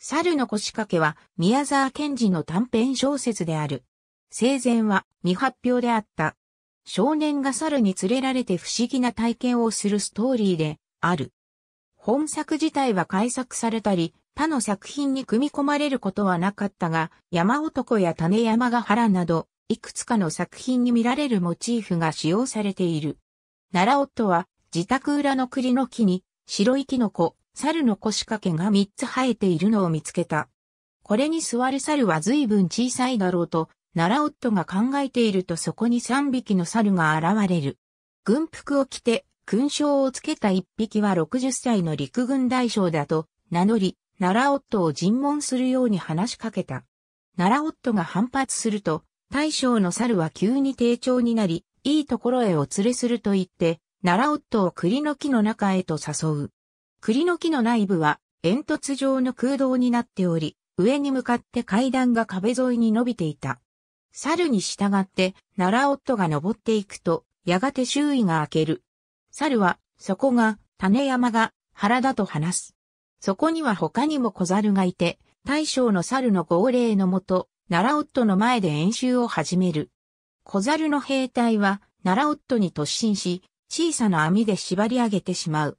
猿の腰掛けは宮沢賢治の短編小説である。生前は未発表であった。少年が猿に連れられて不思議な体験をするストーリーである。本作自体は改作されたり、他の作品に組み込まれることはなかったが、山男や種山ヶ原など、いくつかの作品に見られるモチーフが使用されている。奈良夫は、自宅裏の栗の木に、白いキノコ、猿の腰掛けが3つ生えているのを見つけた。これに座る猿は随分小さいだろうと、奈良夫が考えているとそこに3匹の猿が現れる。軍服を着て、勲章をつけた1匹は60歳の陸軍大将だと名乗り、奈良夫を尋問するように話しかけた。奈良夫が反発すると、大将の猿は急に低調になり、いいところへお連れすると言って、奈良夫を栗の木の中へと誘う。栗の木の内部は煙突状の空洞になっており、上に向かって階段が壁沿いに伸びていた。猿に従って、奈良夫が登っていくと、やがて周囲が開ける。猿は、そこが、種山が、原だと話す。そこには他にも小猿がいて、大将の猿の号令のもと、奈良夫の前で演習を始める。小猿の兵隊は、奈良夫に突進し、小さな網で縛り上げてしまう。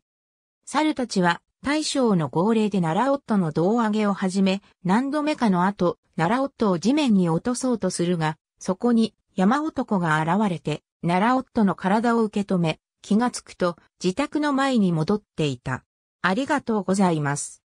猿たちは大将の号令で奈良夫の胴上げをはじめ、何度目かの後、奈良夫を地面に落とそうとするが、そこに山男が現れて、奈良夫の体を受け止め、気がつくと自宅の前に戻っていた。ありがとうございます。